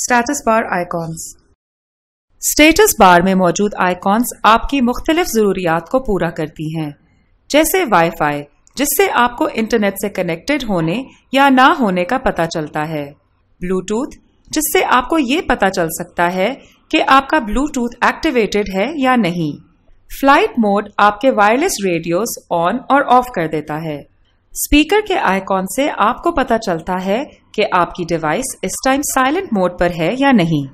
status bar icons status bar में मौजूद icons आपकी मुख्तलिफ ज़रूरियात को पूरा करती हैं जैसे वाईफाई जिससे आपको इंटरनेट से कनेक्टेड होने या ना होने का पता चलता है ब्लूटूथ जिससे आपको ये पता चल सकता है कि आपका ब्लूटूथ एक्टिवेटेड है या नहीं फ्लाइट मोड आपके वायरलेस रेडियोस ऑन और ऑफ कर देता है स्पीकर के आइकॉन से आपको पता चलता है कि आपकी डिवाइस इस टाइम साइलेंट मोड पर है या नहीं